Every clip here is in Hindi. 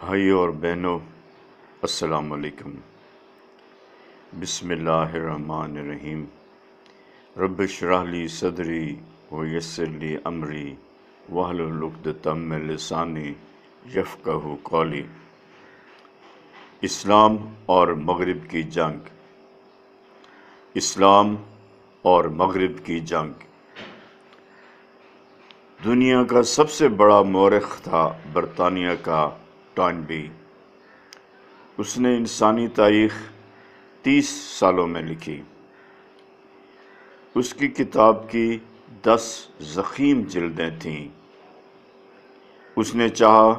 भाई और बहनों अस्सलाम वालेकुम बिसमीम रबशराहली सदरी व यसरली अमरी वाहलुकदम लसानी यफ़ह कौली इस्लाम और मगरिब की जंग इस्लाम और मगरिब की जंग दुनिया का सबसे बड़ा मौरख था बरतानिया का टॉनबी उसने इंसानी तारीख तीस सालों में लिखी उसकी किताब की दस ज़ख़ीम जल्दें थीं उसने चाहा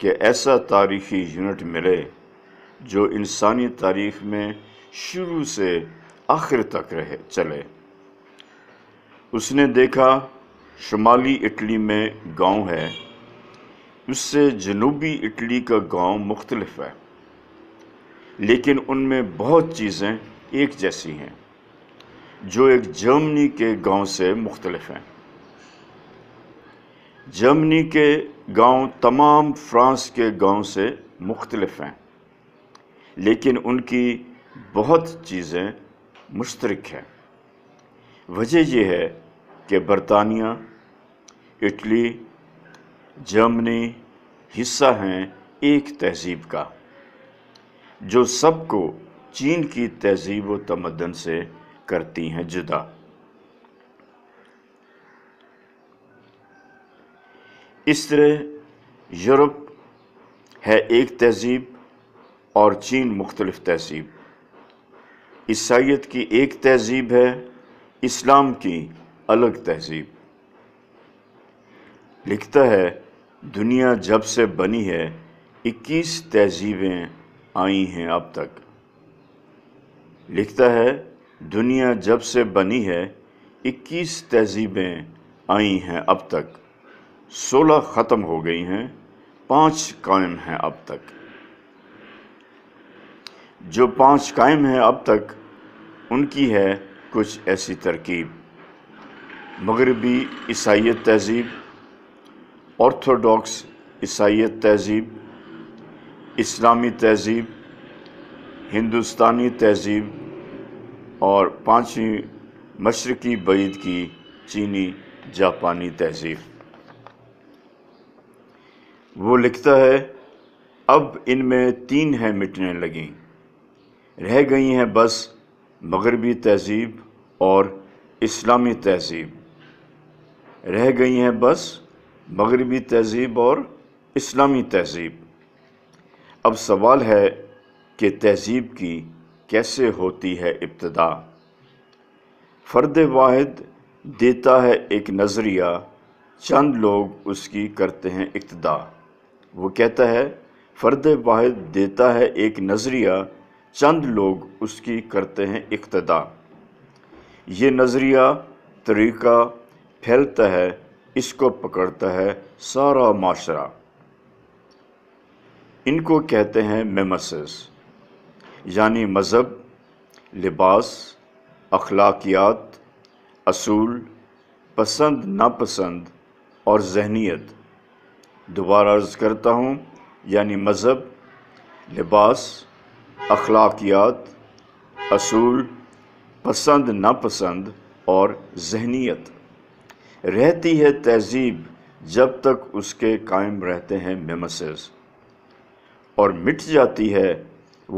कि ऐसा तारीखी यूनिट मिले जो इंसानी तारीख में शुरू से आखिर तक रहे चले उसने देखा शुमाली इटली में गांव है उससे जनूबी इटली का गांव मुख्तलफ है लेकिन उनमें बहुत चीज़ें एक जैसी हैं जो एक जर्मनी के गांव से मुख्तलफ हैं जर्मनी के गांव तमाम फ्रांस के गांव से मुख्तलफ हैं लेकिन उनकी बहुत चीज़ें मुश्तरक हैं वजह यह है कि बरतानिया इटली जर्मनी हिस्सा हैं एक तहजीब का जो सबको चीन की तहजीब व तमदन से करती हैं जुदा इस तरह यूरोप है एक तहजीब और चीन मुख्तलफ तहजीब ईसाइत की एक तहजीब है इस्लाम की अलग तहजीब लिखता है दुनिया जब से बनी है इक्कीस तहजीबें आई हैं अब तक लिखता है दुनिया जब से बनी है इक्कीस तहजीबें आई हैं अब तक सोलह ख़त्म हो गई हैं पाँच कायम हैं अब तक जो पाँच कायम हैं अब तक उनकी है कुछ ऐसी तरकीब मगरबी ईसाइत तहज़ीब औरथोडॉक्स ईसाइत तहज़ीब इस्लामी तहज़ीब हिंदुस्तानी तहज़ीब और पाँचवीं मशरकी बैद की चीनी जापानी तहज़ीब वो लिखता है अब इनमें तीन हैं मिटने लगी रह गई हैं बस मगरबी तहज़ीब और इस्लामी तहज़ीब रह गई हैं बस मगरबी तहज़ीब और इस्लामी तहज़ीब अब सवाल है कि तहज़ीब की कैसे होती है इब्तदा फ़र्द वाहिद देता है एक नज़रिया चंद लोग उसकी करते हैं इब्तदा वो कहता है फ़र्द वाहिद देता है एक नज़रिया चंद लोग उसकी करते हैं इब्तदा ये नज़रिया तरीक़ा फैलता है इसको पकड़ता है सारा माशरा इनको कहते हैं मेमसेस यानी मज़हब लिबास अखलाकियात असूल पसंद नापसंद और जहनीत दोबारा अर्ज़ करता हूँ यानी मज़हब लिबास अखलाकियात असूल पसंद नापसंद और जहनीत रहती है तहजीब जब तक उसके कायम रहते हैं मेमसेस और मिट जाती है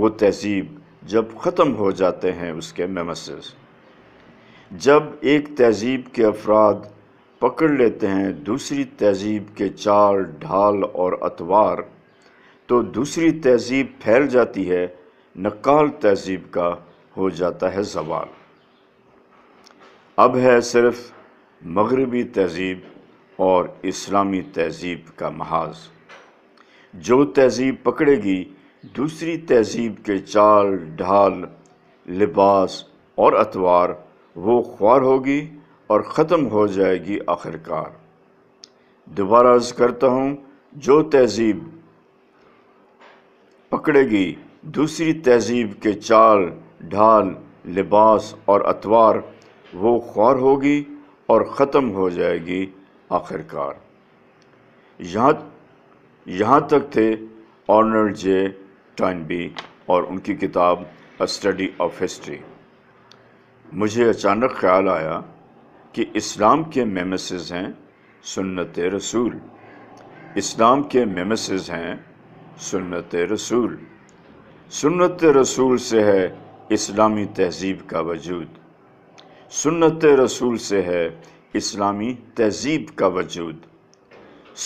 वो तहजीब जब ख़त्म हो जाते हैं उसके मेमसेस जब एक तहजीब के अफराद पकड़ लेते हैं दूसरी तहजीब के चाल ढाल और अतवार तो दूसरी तहजीब फैल जाती है नकाल तहजीब का हो जाता है जवाल अब है सिर्फ़ मगरबी तहज़ीब और इस्लामी तहज़ीब का महाज जो तहज़ीब पकड़ेगी दूसरी तहज़ीब के चाल ढाल लिबास और अतवार वो ख्वार होगी और ख़त्म हो जाएगी आखिरकार दोबारा अर्ज़ करता हूँ जो तहज़ीब पकड़ेगी दूसरी तहज़ीब के चाल ढाल लिबास और अतवार वो ख्वार होगी और ख़त्म हो जाएगी आखिरकार यहाँ यहाँ तक थे ऑनर जे टाइनबी और उनकी किताब अ स्टडी ऑफ हिस्ट्री मुझे अचानक ख्याल आया कि इस्लाम के मेमस हैं सुन्नत रसूल इस्लाम के मेमस हैं सुन्नत रसूल सुन्नत रसूल से है इस्लामी तहजीब का वजूद सुन्नत रसूल से है इस्लामी तहजीब का वजूद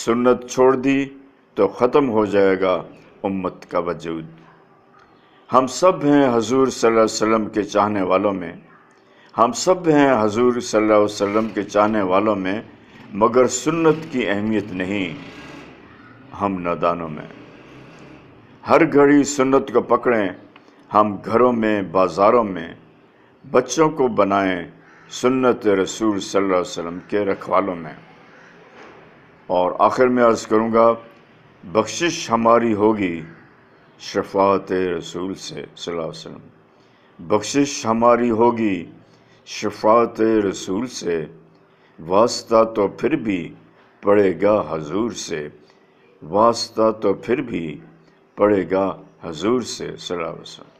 सुन्नत छोड़ दी तो ख़त्म हो जाएगा उम्मत का वजूद हम सब हैं हजूर सल्लल्लाहु अलैहि वसल्लम के चाहने वालों में हम सब हैं हजूर सल्लल्लाहु अलैहि वसल्लम के चाहने वालों में मगर सुन्नत की अहमियत नहीं हम नदानों में हर घड़ी सुन्नत को पकड़ें हम घरों में बाज़ारों में बच्चों को बनाएं सुन्नत रसूल सल्लल्लाहु अलैहि वसल्लम के रखवालों में और आखिर में अर्ज़ करूँगा बख्शिश हमारी होगी शफात रसूल से सल्लल्लाहु अलैहि वसल्लम बख्शिश हमारी होगी शफात रसूल से वास्ता तो फिर भी पड़ेगा हजूर से वास्ता तो फिर भी पड़ेगा हजूर से सल्लल्लाहु अलैहि वसल्लम